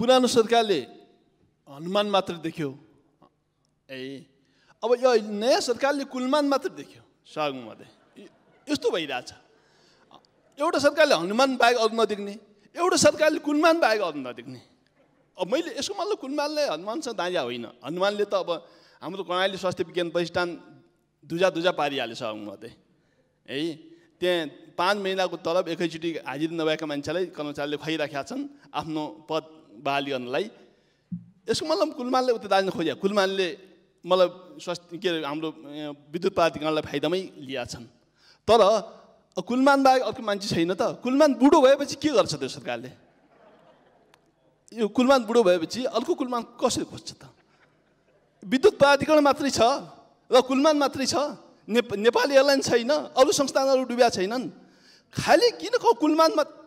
पुरानो सरकारले हनुमान मात्र देख्यो ए अब यो नयाँ सरकारले कुलमान मात्र देख्यो सगमध्ये यस्तो भइरहेछ एउटा सरकारले हनुमान बाहेक अरू नदेख्ने एउटा सरकारले कुलमान बाहेक अरू नदेख्ने अब मैले यसको मतलब कुलमानले हनुमानसँग दाँजा होइन हनुमानले त अब हाम्रो कर्णाली स्वास्थ्य विज्ञान प्रतिष्ठान दुजा दुजा पारिहाल्यो सगमध्ये है त्यहाँ पाँच महिनाको तलब एकैचोटि हाजिरी नभएका मान्छेलाई कर्मचारीले खुवाइराखेका छन् आफ्नो पद बालियनलाई यसको मतलब कुलमानले उता दार्जिलिङ खोज्या कुलमानले मतलब स्वास्थ्य के अरे हाम्रो विद्युत प्राधिकरणलाई फाइदामै लिएका छन् तर कुलमान बाहेक अर्को मान्छे छैन त कुलमान बुढो भएपछि के गर्छ त्यो सरकारले यो कुलमान बुढो भएपछि अर्को कुलमान कसरी खोज्छ त विद्युत प्राधिकरण मात्रै छ र कुलमान मात्रै छ नेपाली एयरलाइन छैन अरू संस्थानहरू डुब्या छैनन् खालि किन कुलमान मात्र